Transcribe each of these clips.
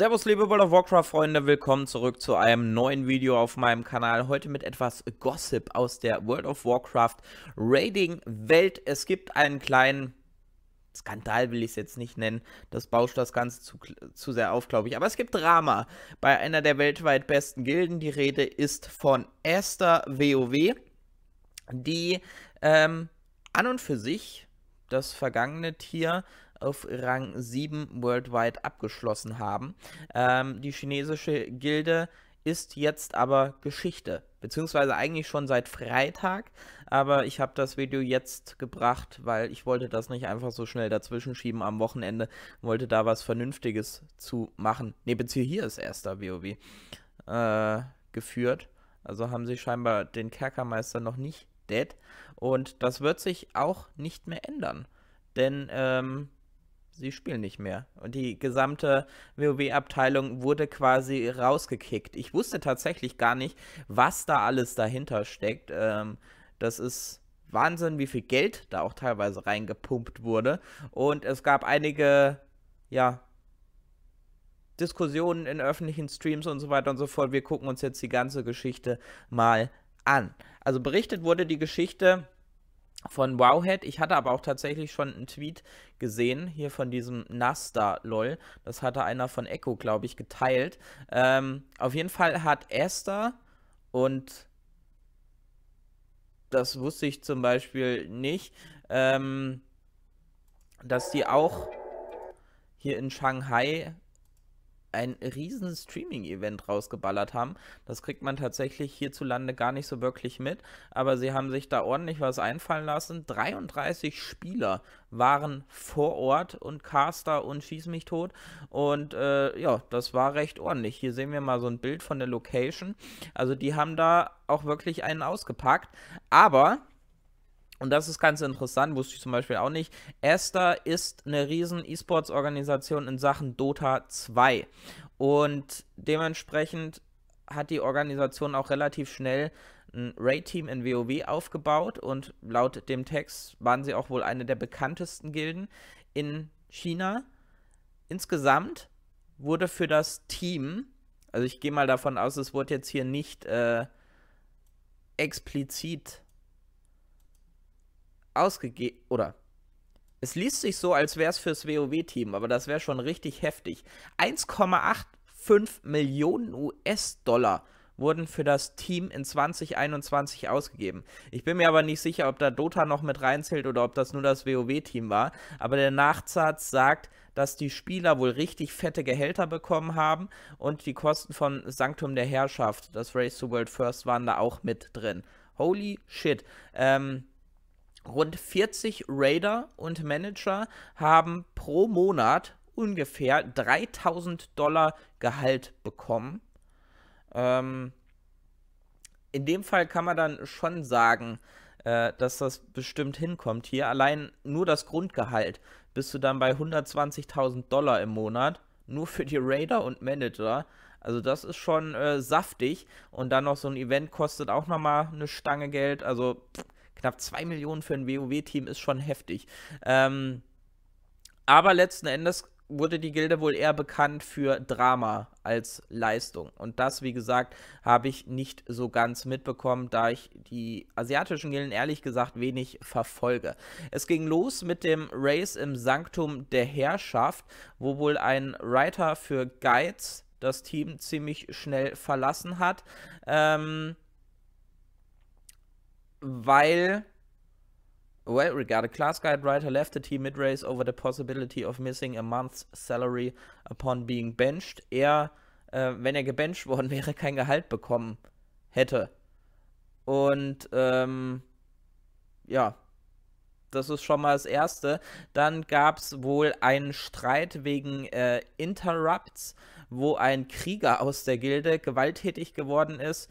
Servus liebe World of Warcraft Freunde, willkommen zurück zu einem neuen Video auf meinem Kanal. Heute mit etwas Gossip aus der World of Warcraft Raiding Welt. Es gibt einen kleinen Skandal will ich es jetzt nicht nennen, das bauscht das Ganze zu, zu sehr auf, glaube ich. Aber es gibt Drama bei einer der weltweit besten Gilden. Die Rede ist von Esther WoW, die ähm, an und für sich das vergangene Tier auf Rang 7 worldwide abgeschlossen haben. Ähm, die chinesische Gilde ist jetzt aber Geschichte, beziehungsweise eigentlich schon seit Freitag, aber ich habe das Video jetzt gebracht, weil ich wollte das nicht einfach so schnell dazwischen schieben am Wochenende, wollte da was Vernünftiges zu machen. Ne, beziehungsweise hier ist erster WoW äh, geführt, also haben sie scheinbar den Kerkermeister noch nicht dead und das wird sich auch nicht mehr ändern, denn ähm, sie spielen nicht mehr. Und die gesamte WoW-Abteilung wurde quasi rausgekickt. Ich wusste tatsächlich gar nicht, was da alles dahinter steckt. Ähm, das ist Wahnsinn, wie viel Geld da auch teilweise reingepumpt wurde. Und es gab einige, ja, Diskussionen in öffentlichen Streams und so weiter und so fort. Wir gucken uns jetzt die ganze Geschichte mal an. Also berichtet wurde die Geschichte von Wowhead. Ich hatte aber auch tatsächlich schon einen Tweet gesehen, hier von diesem Nasta-LOL. Das hatte einer von Echo, glaube ich, geteilt. Ähm, auf jeden Fall hat Esther und das wusste ich zum Beispiel nicht, ähm, dass die auch hier in Shanghai ein riesen Streaming-Event rausgeballert haben. Das kriegt man tatsächlich hierzulande gar nicht so wirklich mit, aber sie haben sich da ordentlich was einfallen lassen. 33 Spieler waren vor Ort und Caster und Schieß mich tot und äh, ja, das war recht ordentlich. Hier sehen wir mal so ein Bild von der Location. Also die haben da auch wirklich einen ausgepackt, aber und das ist ganz interessant, wusste ich zum Beispiel auch nicht. Esther ist eine riesen E-Sports-Organisation in Sachen Dota 2. Und dementsprechend hat die Organisation auch relativ schnell ein Raid-Team in WoW aufgebaut und laut dem Text waren sie auch wohl eine der bekanntesten Gilden in China. Insgesamt wurde für das Team, also ich gehe mal davon aus, es wurde jetzt hier nicht äh, explizit ausgegeben, oder es liest sich so, als wäre es fürs WoW-Team, aber das wäre schon richtig heftig. 1,85 Millionen US-Dollar wurden für das Team in 2021 ausgegeben. Ich bin mir aber nicht sicher, ob da Dota noch mit reinzählt oder ob das nur das WoW-Team war. Aber der Nachsatz sagt, dass die Spieler wohl richtig fette Gehälter bekommen haben und die Kosten von Sanktum der Herrschaft, das Race to World First, waren da auch mit drin. Holy shit. Ähm, Rund 40 Raider und Manager haben pro Monat ungefähr 3000 Dollar Gehalt bekommen. Ähm, in dem Fall kann man dann schon sagen, äh, dass das bestimmt hinkommt hier. Allein nur das Grundgehalt bist du dann bei 120.000 Dollar im Monat, nur für die Raider und Manager. Also das ist schon äh, saftig und dann noch so ein Event kostet auch nochmal eine Stange Geld. Also pff, knapp 2 Millionen für ein WoW-Team ist schon heftig. Ähm, aber letzten Endes wurde die Gilde wohl eher bekannt für Drama als Leistung. Und das, wie gesagt, habe ich nicht so ganz mitbekommen, da ich die asiatischen Gilden ehrlich gesagt wenig verfolge. Es ging los mit dem Race im Sanktum der Herrschaft, wo wohl ein Writer für Guides das Team ziemlich schnell verlassen hat. Ähm, weil well regarded class guide writer left the team mid-race over the possibility of missing a month's salary upon being benched. Er, äh, wenn er gebencht worden wäre, kein Gehalt bekommen hätte. Und ähm, ja, das ist schon mal das Erste. Dann gab es wohl einen Streit wegen äh, Interrupts, wo ein Krieger aus der Gilde gewalttätig geworden ist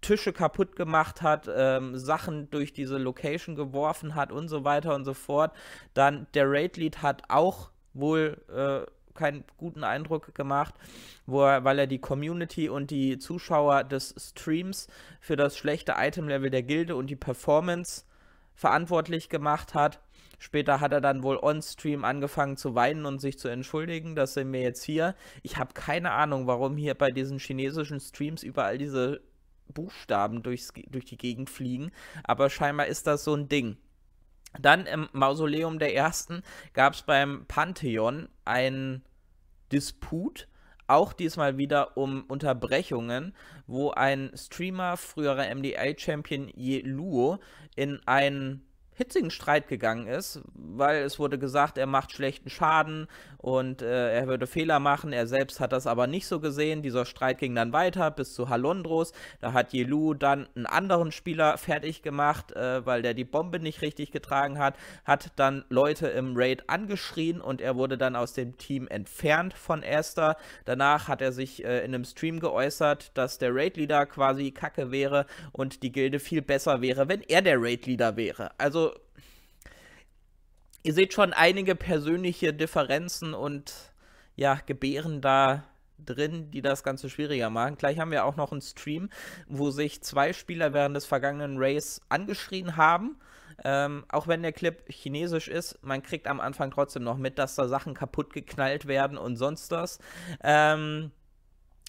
Tische kaputt gemacht hat, ähm, Sachen durch diese Location geworfen hat und so weiter und so fort. Dann der Raid Lead hat auch wohl äh, keinen guten Eindruck gemacht, wo er, weil er die Community und die Zuschauer des Streams für das schlechte Item-Level der Gilde und die Performance verantwortlich gemacht hat. Später hat er dann wohl on-stream angefangen zu weinen und sich zu entschuldigen. Das sehen wir jetzt hier. Ich habe keine Ahnung, warum hier bei diesen chinesischen Streams überall diese Buchstaben durchs, durch die Gegend fliegen. Aber scheinbar ist das so ein Ding. Dann im Mausoleum der Ersten gab es beim Pantheon einen Disput, auch diesmal wieder um Unterbrechungen, wo ein Streamer, früherer MDA-Champion Ye Luo, in einen hitzigen Streit gegangen ist, weil es wurde gesagt, er macht schlechten Schaden und äh, er würde Fehler machen. Er selbst hat das aber nicht so gesehen. Dieser Streit ging dann weiter bis zu Halondros. Da hat Yelu dann einen anderen Spieler fertig gemacht, äh, weil der die Bombe nicht richtig getragen hat. Hat dann Leute im Raid angeschrien und er wurde dann aus dem Team entfernt von Esther. Danach hat er sich äh, in einem Stream geäußert, dass der Raid-Leader quasi kacke wäre und die Gilde viel besser wäre, wenn er der Raid-Leader wäre. Also ihr seht schon einige persönliche Differenzen und ja, Gebären da drin, die das Ganze schwieriger machen. Gleich haben wir auch noch einen Stream, wo sich zwei Spieler während des vergangenen Race angeschrien haben. Ähm, auch wenn der Clip chinesisch ist, man kriegt am Anfang trotzdem noch mit, dass da Sachen kaputt geknallt werden und sonst was. Ähm,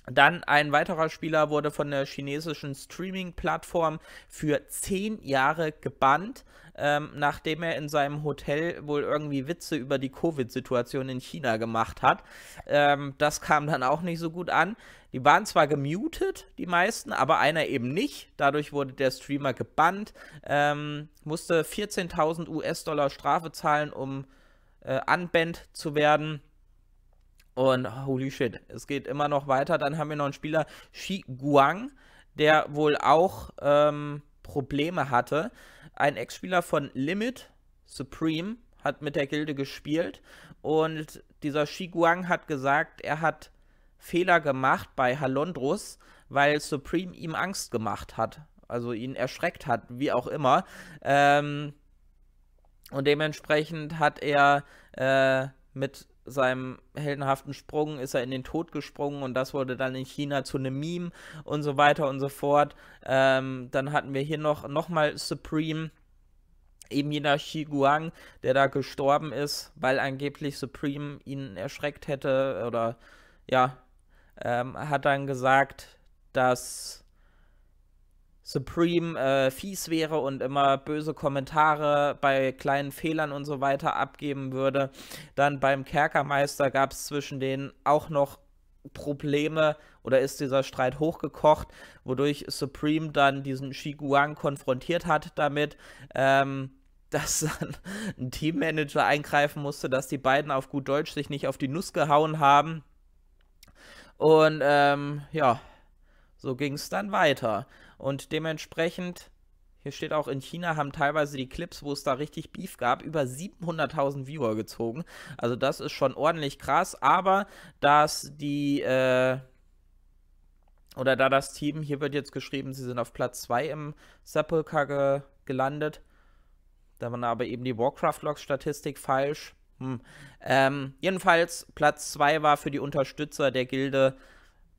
dann ein weiterer Spieler wurde von der chinesischen Streaming-Plattform für zehn Jahre gebannt, ähm, nachdem er in seinem Hotel wohl irgendwie Witze über die Covid-Situation in China gemacht hat. Ähm, das kam dann auch nicht so gut an. Die waren zwar gemutet, die meisten, aber einer eben nicht. Dadurch wurde der Streamer gebannt, ähm, musste 14.000 US-Dollar Strafe zahlen, um äh, unbannt zu werden und holy shit, es geht immer noch weiter. Dann haben wir noch einen Spieler, Shi Guang, der wohl auch ähm, Probleme hatte. Ein Ex-Spieler von Limit Supreme hat mit der Gilde gespielt. Und dieser Shi Guang hat gesagt, er hat Fehler gemacht bei Halondrus, weil Supreme ihm Angst gemacht hat. Also ihn erschreckt hat, wie auch immer. Ähm, und dementsprechend hat er äh, mit seinem heldenhaften Sprung ist er in den Tod gesprungen und das wurde dann in China zu einem Meme und so weiter und so fort. Ähm, dann hatten wir hier noch, noch mal Supreme, eben jener Xi Guang, der da gestorben ist, weil angeblich Supreme ihn erschreckt hätte oder ja, ähm, hat dann gesagt, dass Supreme äh, fies wäre und immer böse Kommentare bei kleinen Fehlern und so weiter abgeben würde. Dann beim Kerkermeister gab es zwischen denen auch noch Probleme oder ist dieser Streit hochgekocht, wodurch Supreme dann diesen Shiguang konfrontiert hat damit. Ähm, dass dann ein Teammanager eingreifen musste, dass die beiden auf gut Deutsch sich nicht auf die Nuss gehauen haben. Und ähm, ja, so ging es dann weiter. Und dementsprechend, hier steht auch, in China haben teilweise die Clips, wo es da richtig Beef gab, über 700.000 Viewer gezogen. Also das ist schon ordentlich krass, aber dass die... Äh, oder da das Team, hier wird jetzt geschrieben, sie sind auf Platz 2 im Sepulcher ge gelandet. Da waren aber eben die Warcraft-Log-Statistik falsch. Hm. Ähm, jedenfalls, Platz 2 war für die Unterstützer der Gilde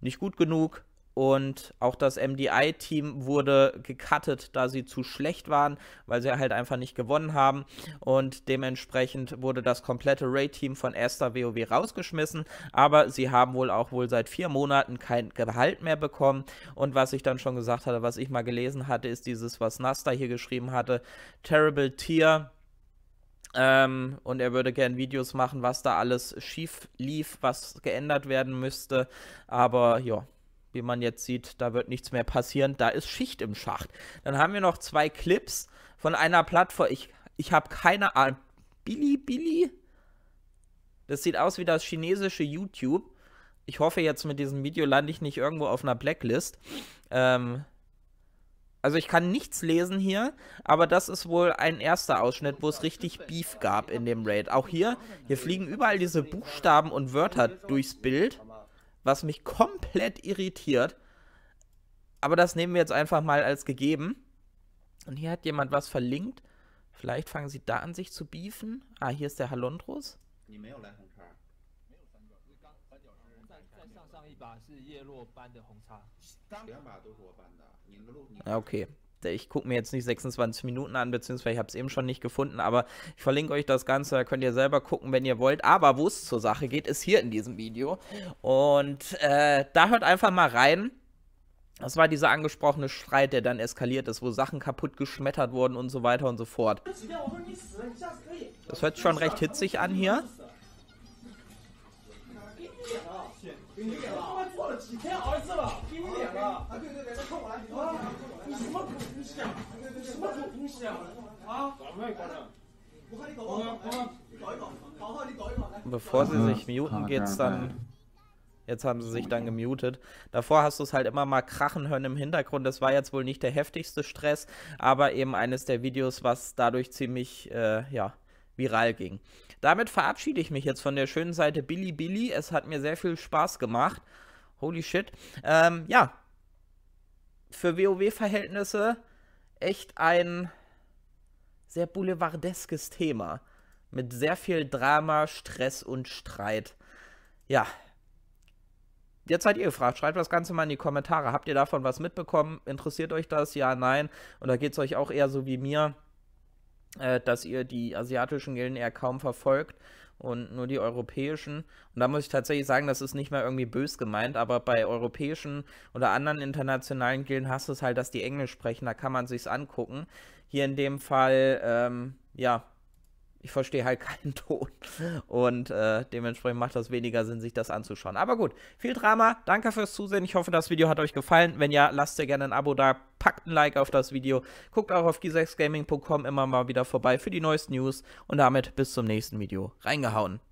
nicht gut genug. Und auch das MDI-Team wurde gecuttet, da sie zu schlecht waren, weil sie halt einfach nicht gewonnen haben. Und dementsprechend wurde das komplette Raid-Team von Esther WoW rausgeschmissen. Aber sie haben wohl auch wohl seit vier Monaten kein Gehalt mehr bekommen. Und was ich dann schon gesagt hatte, was ich mal gelesen hatte, ist dieses, was Nasta hier geschrieben hatte: Terrible Tier. Ähm, und er würde gern Videos machen, was da alles schief lief, was geändert werden müsste. Aber ja wie man jetzt sieht, da wird nichts mehr passieren. Da ist Schicht im Schacht. Dann haben wir noch zwei Clips von einer Plattform. Ich, ich habe keine Ahnung. Billy, Billy? Das sieht aus wie das chinesische YouTube. Ich hoffe jetzt mit diesem Video lande ich nicht irgendwo auf einer Blacklist. Ähm, also ich kann nichts lesen hier, aber das ist wohl ein erster Ausschnitt, wo es richtig Beef gab in dem Raid. Auch hier, hier fliegen überall diese Buchstaben und Wörter durchs Bild was mich komplett irritiert. Aber das nehmen wir jetzt einfach mal als gegeben. Und hier hat jemand was verlinkt. Vielleicht fangen sie da an, sich zu beefen. Ah, hier ist der Halondros. Okay ich gucke mir jetzt nicht 26 Minuten an, beziehungsweise ich habe es eben schon nicht gefunden, aber ich verlinke euch das Ganze, da könnt ihr selber gucken, wenn ihr wollt. Aber wo es zur Sache geht, ist hier in diesem Video. Und äh, da hört einfach mal rein. Das war dieser angesprochene Streit, der dann eskaliert ist, wo Sachen kaputt geschmettert wurden und so weiter und so fort. Das hört schon recht hitzig an hier. Bevor sie sich muten, geht's dann. Jetzt haben sie sich dann gemutet. Davor hast du es halt immer mal krachen hören im Hintergrund. Das war jetzt wohl nicht der heftigste Stress, aber eben eines der Videos, was dadurch ziemlich, äh, ja, viral ging. Damit verabschiede ich mich jetzt von der schönen Seite Billy Billy. Es hat mir sehr viel Spaß gemacht. Holy shit. Ähm, ja. Für WoW-Verhältnisse echt ein sehr boulevardeskes Thema. Mit sehr viel Drama, Stress und Streit. Ja. Jetzt seid ihr gefragt. Schreibt das Ganze mal in die Kommentare. Habt ihr davon was mitbekommen? Interessiert euch das? Ja, nein. Und da geht es euch auch eher so wie mir, äh, dass ihr die asiatischen Gilden eher kaum verfolgt und nur die europäischen. Und da muss ich tatsächlich sagen, das ist nicht mal irgendwie bös gemeint, aber bei europäischen oder anderen internationalen Gilden hast du es halt, dass die Englisch sprechen, da kann man sich's angucken. Hier in dem Fall, ähm, ja, ich verstehe halt keinen Ton. Und äh, dementsprechend macht das weniger Sinn, sich das anzuschauen. Aber gut, viel Drama. Danke fürs Zusehen. Ich hoffe, das Video hat euch gefallen. Wenn ja, lasst ihr gerne ein Abo da, packt ein Like auf das Video. Guckt auch auf gisexgaming.com immer mal wieder vorbei für die neuesten News. Und damit bis zum nächsten Video. Reingehauen.